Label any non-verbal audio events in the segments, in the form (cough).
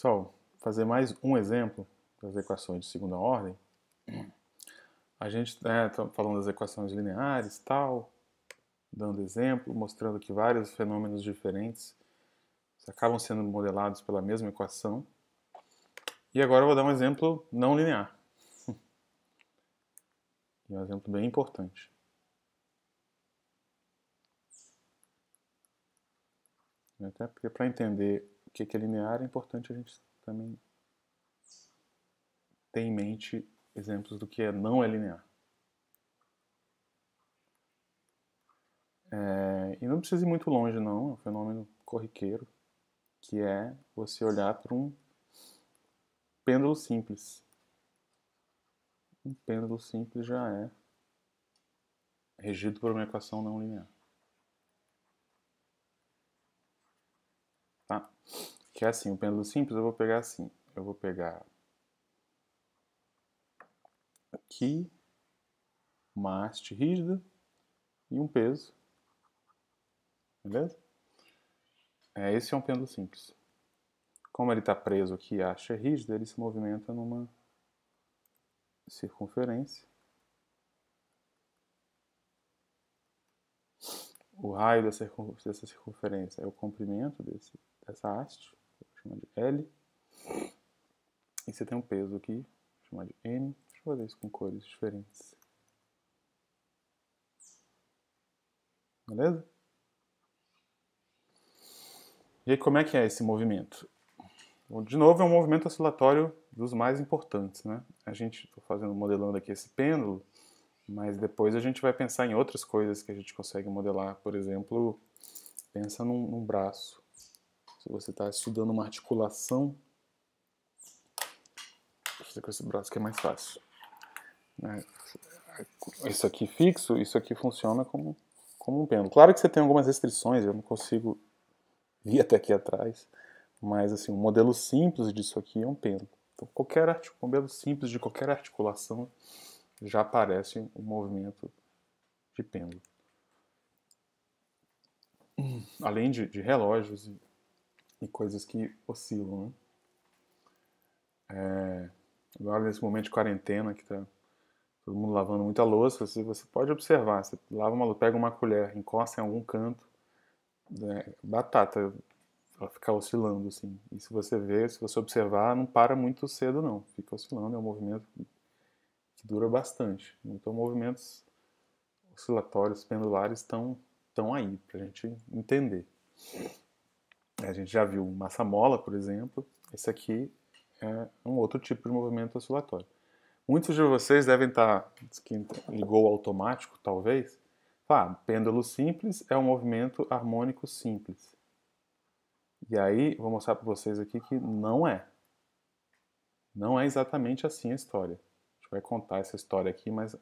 Pessoal, fazer mais um exemplo das equações de segunda ordem. A gente está né, tá falando das equações lineares, tal, dando exemplo, mostrando que vários fenômenos diferentes acabam sendo modelados pela mesma equação. E agora eu vou dar um exemplo não linear. (laughs) um exemplo bem importante. Até porque para entender o que é linear, é importante a gente também ter em mente exemplos do que é, não é linear. É, e não precisa ir muito longe, não. É um fenômeno corriqueiro, que é você olhar para um pêndulo simples. Um pêndulo simples já é regido por uma equação não linear. Que é assim, o pêndulo simples eu vou pegar assim. Eu vou pegar aqui uma haste rígida e um peso. Beleza? É, esse é um pêndulo simples. Como ele está preso aqui a haste é rígida, ele se movimenta numa circunferência. O raio dessa circunferência é o comprimento desse, dessa haste chama de L. E você tem um peso aqui, chamar de M. Deixa eu fazer isso com cores diferentes. Beleza? E aí, como é que é esse movimento? Bom, de novo, é um movimento oscilatório dos mais importantes, né? A gente, está fazendo, modelando aqui esse pêndulo, mas depois a gente vai pensar em outras coisas que a gente consegue modelar. Por exemplo, pensa num, num braço. Se você está estudando uma articulação, deixa eu com esse braço que é mais fácil. Né? Isso aqui fixo, isso aqui funciona como, como um pêndulo. Claro que você tem algumas restrições, eu não consigo ir até aqui atrás, mas assim, um modelo simples disso aqui é um pêndulo. Então, qualquer artic... um modelo simples de qualquer articulação já aparece um movimento de pêndulo. Além de, de relógios e coisas que oscilam. Né? É, agora, nesse momento de quarentena, que tá todo mundo lavando muita louça, você, você pode observar. Você lava uma, pega uma colher, encosta em algum canto, né? batata, ela fica oscilando assim. E se você ver, se você observar, não para muito cedo não. Fica oscilando, é um movimento que dura bastante. Então, movimentos oscilatórios, pendulares estão tão aí para a gente entender. A gente já viu massa mola, por exemplo. Esse aqui é um outro tipo de movimento oscilatório. Muitos de vocês devem estar, quem ligou automático, talvez, ah, pêndulo simples é um movimento harmônico simples. E aí, vou mostrar para vocês aqui que não é. Não é exatamente assim a história. A gente vai contar essa história aqui, mas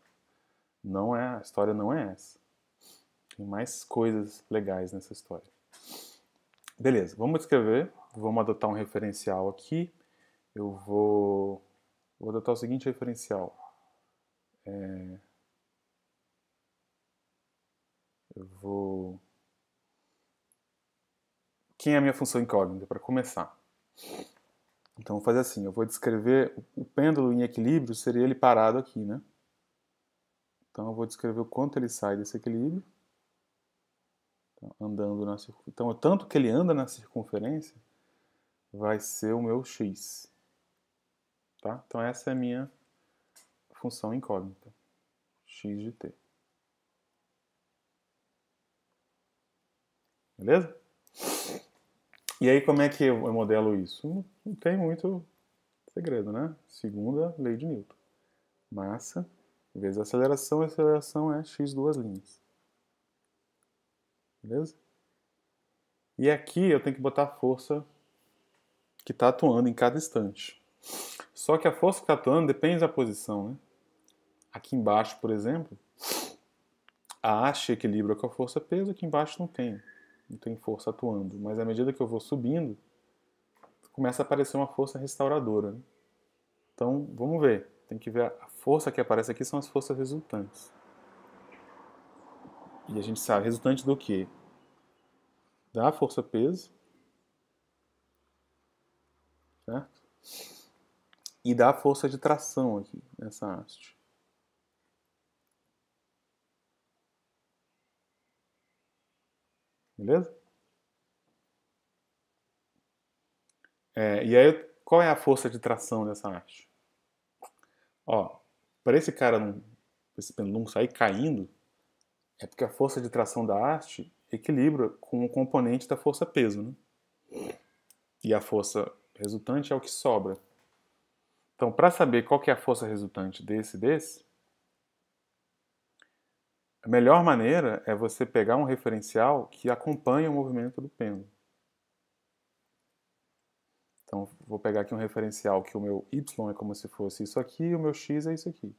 não é, a história não é essa. Tem mais coisas legais nessa história. Beleza, vamos escrever, vamos adotar um referencial aqui. Eu vou, vou adotar o seguinte referencial. É, eu vou... Quem é a minha função incógnita, para começar? Então, vou fazer assim, eu vou descrever o pêndulo em equilíbrio, seria ele parado aqui, né? Então, eu vou descrever o quanto ele sai desse equilíbrio. Então, andando na então, tanto que ele anda na circunferência, vai ser o meu x. Tá? Então, essa é a minha função incógnita, x de t. Beleza? E aí, como é que eu modelo isso? Não tem muito segredo, né? Segunda lei de Newton. Massa vezes aceleração, a aceleração é x duas linhas. Beleza? E aqui eu tenho que botar a força que está atuando em cada instante. Só que a força que está atuando depende da posição. Né? Aqui embaixo, por exemplo, a haste equilibra com a força peso, aqui embaixo não tem. Não tem força atuando. Mas à medida que eu vou subindo, começa a aparecer uma força restauradora. Né? Então, vamos ver. Tem que ver a força que aparece aqui são as forças resultantes. E a gente sabe, resultante do quê? Da força-peso, certo? E da força de tração aqui, nessa haste. Beleza? É, e aí, qual é a força de tração dessa haste? Ó, para esse cara não, esse pendulum não sair caindo, é porque a força de tração da arte equilibra com o componente da força-peso, né? E a força resultante é o que sobra. Então, para saber qual que é a força resultante desse e desse, a melhor maneira é você pegar um referencial que acompanha o movimento do pêndulo. Então, vou pegar aqui um referencial que o meu y é como se fosse isso aqui e o meu x é isso aqui.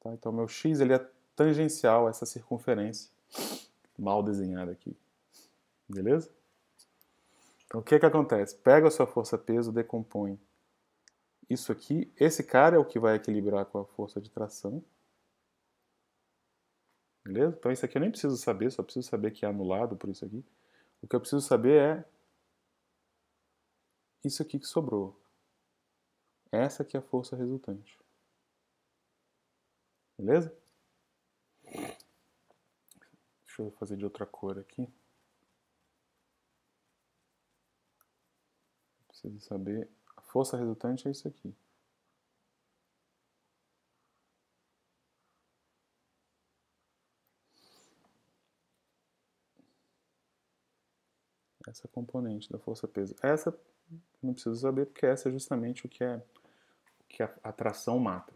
Tá? Então, o meu x ele é tangencial a essa circunferência mal desenhada aqui. Beleza? Então o que é que acontece? Pega a sua força-peso, decompõe. Isso aqui, esse cara é o que vai equilibrar com a força de tração. Beleza? Então isso aqui eu nem preciso saber, só preciso saber que é anulado por isso aqui. O que eu preciso saber é isso aqui que sobrou. Essa aqui é a força resultante. Beleza? Deixa eu fazer de outra cor aqui. Preciso saber. A força resultante é isso aqui. Essa componente da força-peso. Essa não preciso saber, porque essa é justamente o que, é, o que a atração mata.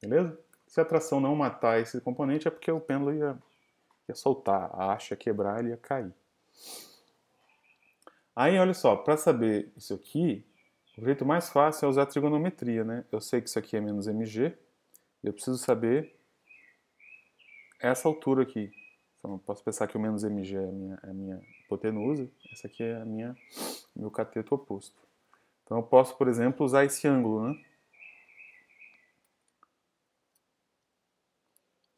Beleza? Se a atração não matar esse componente, é porque o pêndulo ia ia soltar, a haste ia quebrar, ele ia cair. Aí, olha só, para saber isso aqui, o jeito mais fácil é usar trigonometria, né? Eu sei que isso aqui é menos mg, eu preciso saber essa altura aqui. Então, eu posso pensar que o menos mg é a minha, é a minha hipotenusa, essa aqui é a minha meu cateto oposto. Então eu posso, por exemplo, usar esse ângulo, né?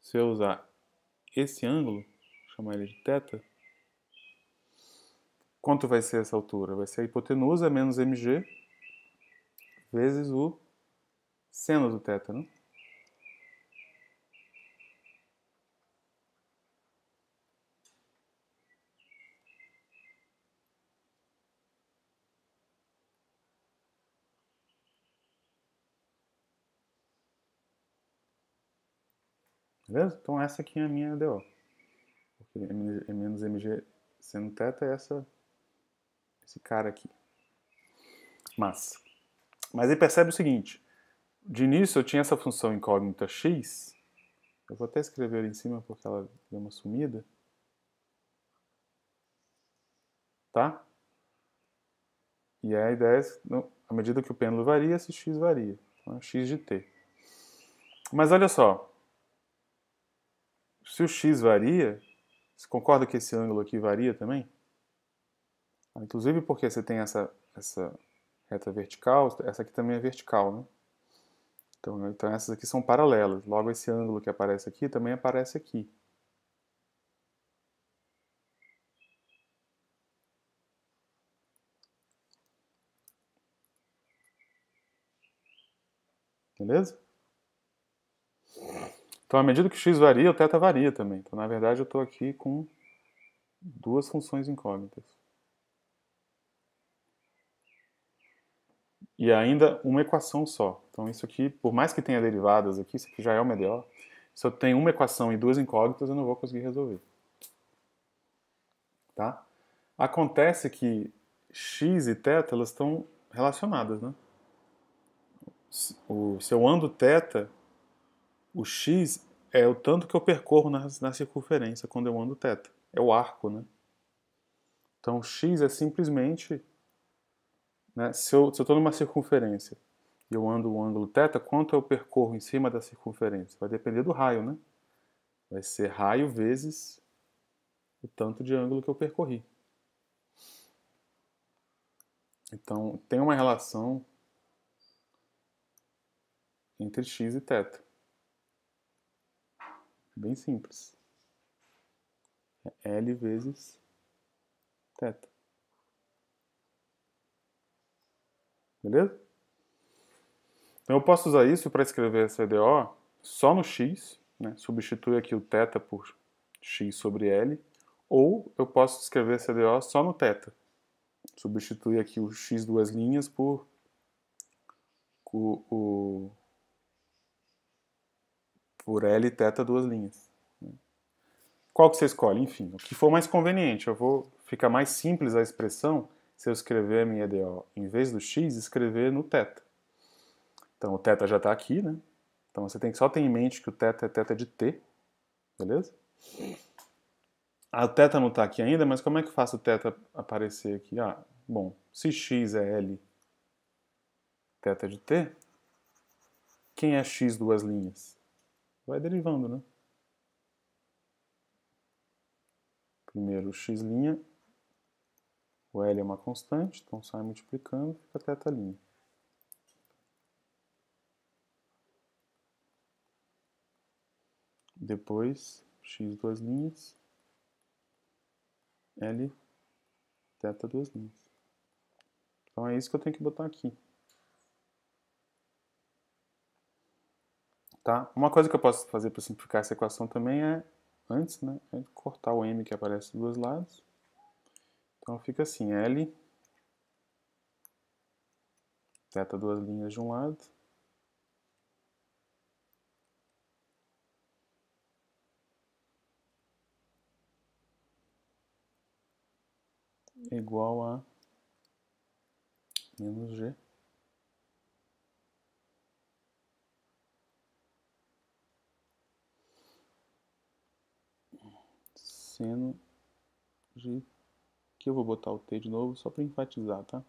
Se eu usar esse ângulo, chamar ele de θ, quanto vai ser essa altura? Vai ser a hipotenusa menos mg vezes o seno do θ, né? Beleza? Então essa aqui é a minha DO. É é m menos MG sendo teta é essa, esse cara aqui. Mas, mas ele percebe o seguinte. De início eu tinha essa função incógnita x. Eu vou até escrever ali em cima porque ela deu uma sumida. Tá? E a ideia é, à medida que o pêndulo varia, esse x varia. Então é x de t. Mas olha só, se o x varia, você concorda que esse ângulo aqui varia também? Inclusive porque você tem essa, essa reta vertical, essa aqui também é vertical, né? Então, então essas aqui são paralelas. Logo, esse ângulo que aparece aqui também aparece aqui. Beleza? Então, à medida que x varia, o θ varia também. Então, na verdade, eu estou aqui com duas funções incógnitas. E ainda uma equação só. Então, isso aqui, por mais que tenha derivadas aqui, isso aqui já é o melhor. Se eu tenho uma equação e duas incógnitas, eu não vou conseguir resolver. Tá? Acontece que x e θ, elas estão relacionadas, né? Se eu ando θ o x é o tanto que eu percorro na, na circunferência quando eu ando θ. É o arco, né? Então x é simplesmente, né, se eu estou numa circunferência e eu ando o ângulo θ, quanto eu percorro em cima da circunferência? Vai depender do raio, né? Vai ser raio vezes o tanto de ângulo que eu percorri. Então tem uma relação entre x e θ. Bem simples. É L vezes θ. Beleza? Então eu posso usar isso para escrever essa DO só no x, né? substitui aqui o θ por x sobre L, ou eu posso escrever essa DO só no θ. Substitui aqui o x duas linhas por o, o por L teta duas linhas. Né? Qual que você escolhe? Enfim, o que for mais conveniente. Eu vou ficar mais simples a expressão se eu escrever a minha EDO em vez do x, escrever no teta. Então o teta já está aqui, né? Então você tem que só ter em mente que o teta é teta de t, beleza? A ah, o não está aqui ainda, mas como é que eu faço o teta aparecer aqui? Ah, bom, se x é L teta de t, quem é x duas linhas? vai derivando, né? Primeiro x', o L é uma constante, então sai multiplicando, fica θ'. Depois, x duas linhas, L, θ duas linhas. Então é isso que eu tenho que botar aqui. tá? Uma coisa que eu posso fazer para simplificar essa equação também é, antes, né, é cortar o m que aparece dos dois lados. Então fica assim, L, teta duas linhas de um lado, igual a menos g seno de que eu vou botar o T de novo só para enfatizar, tá?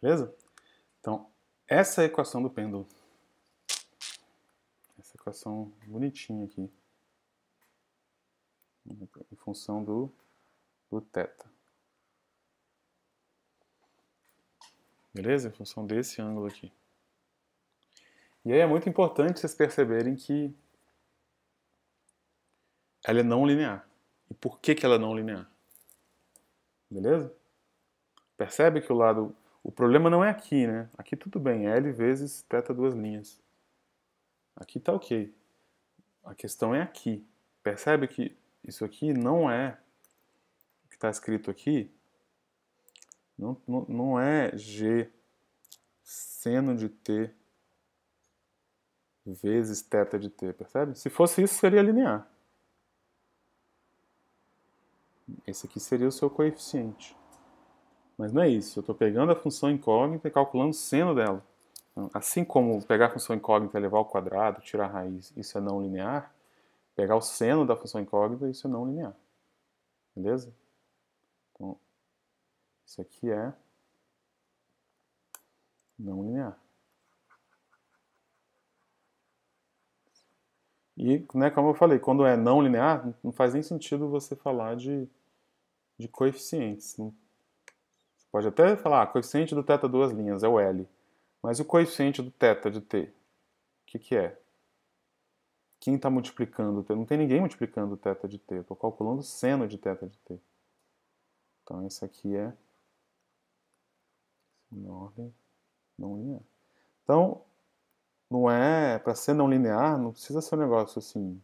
Beleza? Então, essa é a equação do pêndulo. Essa equação bonitinha aqui. Em função do, do θ. Beleza? Em função desse ângulo aqui. E aí é muito importante vocês perceberem que ela é não linear. E por que, que ela é não linear? Beleza? Percebe que o lado... O problema não é aqui, né? Aqui tudo bem, L vezes teta duas linhas. Aqui tá ok. A questão é aqui. Percebe que isso aqui não é o que está escrito aqui não, não, é G seno de T vezes θ de T, percebe? Se fosse isso, seria linear. Esse aqui seria o seu coeficiente. Mas não é isso. Eu estou pegando a função incógnita e calculando o seno dela. Então, assim como pegar a função incógnita, é levar ao quadrado, tirar a raiz, isso é não linear, pegar o seno da função incógnita, isso é não linear. Beleza? Então, isso aqui é não linear. E, né, como eu falei, quando é não linear, não faz nem sentido você falar de, de coeficientes. Você pode até falar, ah, coeficiente do θ duas linhas é o L. Mas o coeficiente do θ de t, o que, que é? Quem está multiplicando o t? Não tem ninguém multiplicando o θ de t. Estou calculando seno de θ de t. Então, esse aqui é 9 não linear. Então, não é para ser não linear, não precisa ser um negócio assim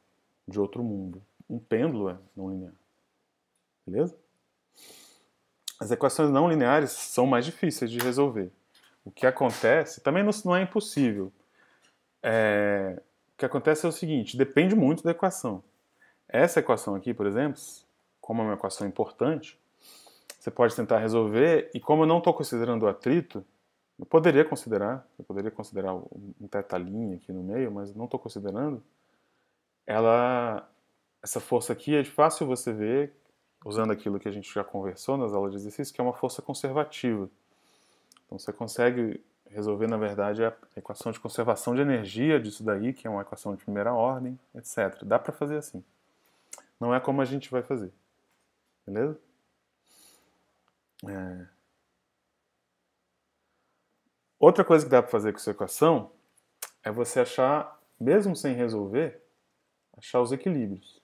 de outro mundo. Um pêndulo é não linear. Beleza? As equações não lineares são mais difíceis de resolver. O que acontece também não é impossível. É, o que acontece é o seguinte: depende muito da equação. Essa equação aqui, por exemplo, como é uma equação importante, você pode tentar resolver, e como eu não estou considerando o atrito, eu poderia considerar, eu poderia considerar um teta-linha aqui no meio, mas não estou considerando, ela, essa força aqui é fácil você ver, usando aquilo que a gente já conversou nas aulas de exercício, que é uma força conservativa. Então você consegue resolver, na verdade, a equação de conservação de energia disso daí, que é uma equação de primeira ordem, etc. Dá para fazer assim. Não é como a gente vai fazer. Beleza? É... Outra coisa que dá para fazer com sua equação é você achar, mesmo sem resolver, achar os equilíbrios.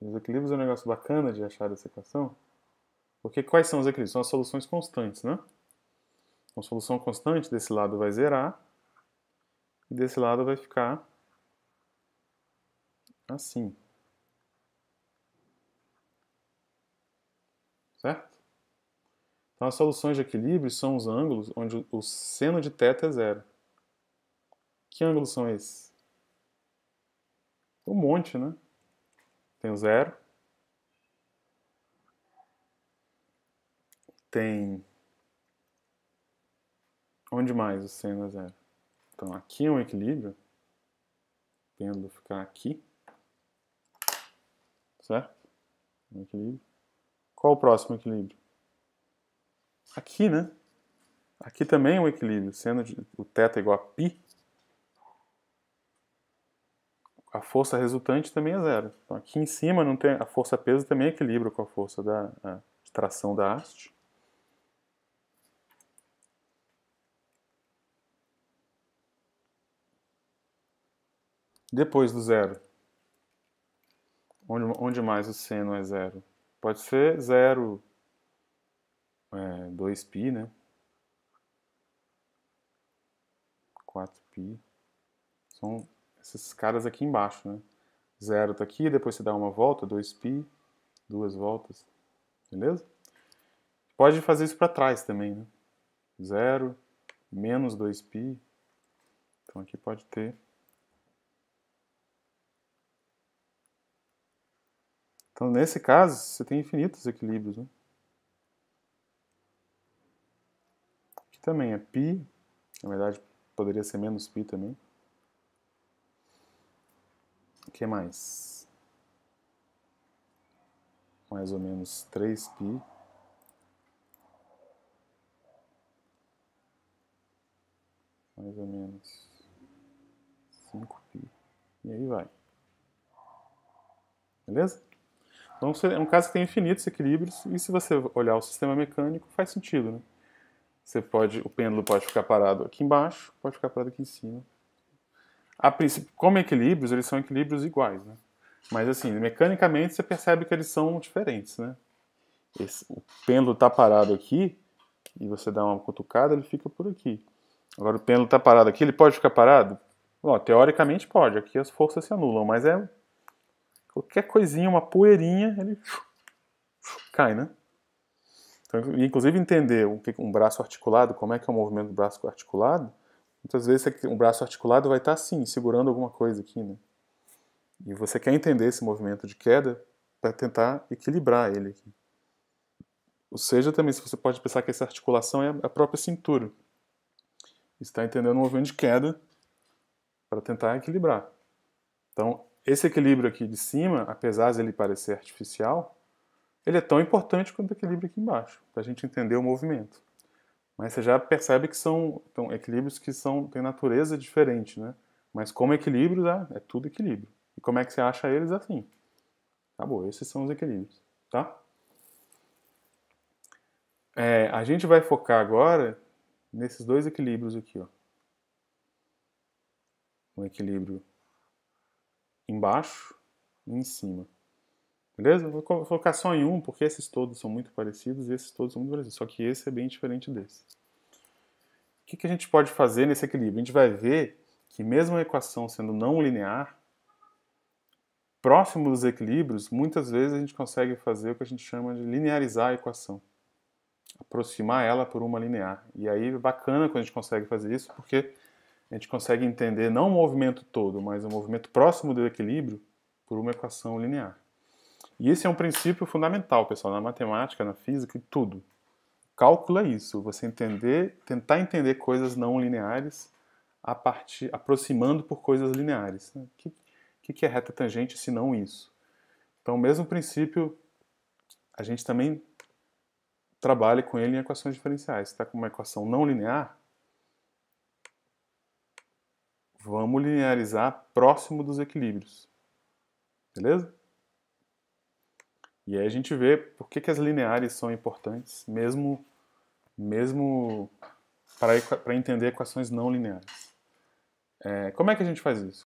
Os equilíbrios é um negócio bacana de achar dessa equação, porque quais são os equilíbrios? São as soluções constantes, né? Uma solução constante desse lado vai zerar, e desse lado vai ficar assim. Certo? Então, as soluções de equilíbrio são os ângulos onde o seno de θ é zero. Que ângulos são esses? Um monte, né? Tem o zero. Tem... Onde mais o seno é zero? Então, aqui é um equilíbrio. tendo ficar aqui certo? Né? equilíbrio. Qual o próximo equilíbrio? Aqui, né? Aqui também é um equilíbrio, sendo o θ é igual a π, a força resultante também é zero. Então aqui em cima não tem, a força peso também equilibra com a força da a tração da haste. Depois do zero, Onde, onde mais o seno é zero? Pode ser zero, é, 2π, né? 4π. São esses caras aqui embaixo, né? Zero tá aqui, depois você dá uma volta, 2π, duas voltas, beleza? Pode fazer isso para trás também, né? Zero, menos 2π. Então aqui pode ter Então, nesse caso, você tem infinitos equilíbrios. Né? Aqui também é π, na verdade poderia ser menos π também. O que mais? Mais ou menos 3π. Mais ou menos 5π. E aí vai. Beleza? Então é um caso que tem infinitos equilíbrios e se você olhar o sistema mecânico faz sentido, né? Você pode, o pêndulo pode ficar parado aqui embaixo, pode ficar parado aqui em cima. como equilíbrios, eles são equilíbrios iguais, né? Mas assim, mecanicamente você percebe que eles são diferentes, né? Esse, o pêndulo está parado aqui e você dá uma cutucada, ele fica por aqui. Agora o pêndulo está parado aqui, ele pode ficar parado? Bom, teoricamente pode, aqui as forças se anulam, mas é Qualquer coisinha, uma poeirinha, ele (laughs) cai, né? Então, inclusive entender o que um braço articulado, como é que é o movimento do braço articulado, muitas vezes um braço articulado vai estar tá assim, segurando alguma coisa aqui, né? E você quer entender esse movimento de queda para tentar equilibrar ele aqui. Ou seja, também você pode pensar que essa articulação é a própria cintura. Está entendendo o movimento de queda para tentar equilibrar. Então, esse equilíbrio aqui de cima, apesar de ele parecer artificial, ele é tão importante quanto o equilíbrio aqui embaixo, para a gente entender o movimento. Mas você já percebe que são então, equilíbrios que são, têm natureza diferente, né? Mas como equilíbrio, é tudo equilíbrio. E como é que você acha eles é assim? Acabou, esses são os equilíbrios, tá? É, a gente vai focar agora nesses dois equilíbrios aqui, ó. Um equilíbrio embaixo e em cima. Beleza? Vou colocar só em um, porque esses todos são muito parecidos e esses todos são muito parecidos. Só que esse é bem diferente desse. O que, que a gente pode fazer nesse equilíbrio? A gente vai ver que mesmo a equação sendo não linear, próximo dos equilíbrios, muitas vezes a gente consegue fazer o que a gente chama de linearizar a equação. Aproximar ela por uma linear. E aí é bacana quando a gente consegue fazer isso, porque a gente consegue entender não o movimento todo, mas o movimento próximo do equilíbrio por uma equação linear. E esse é um princípio fundamental, pessoal, na matemática, na física e tudo. Calcula isso, você entender, tentar entender coisas não lineares a partir, aproximando por coisas lineares. O né? que, que é reta tangente se não isso? Então, o mesmo princípio, a gente também trabalha com ele em equações diferenciais. Está com uma equação não linear, vamos linearizar próximo dos equilíbrios. Beleza? E aí a gente vê por que, que as lineares são importantes, mesmo, mesmo para entender equações não lineares. É, como é que a gente faz isso?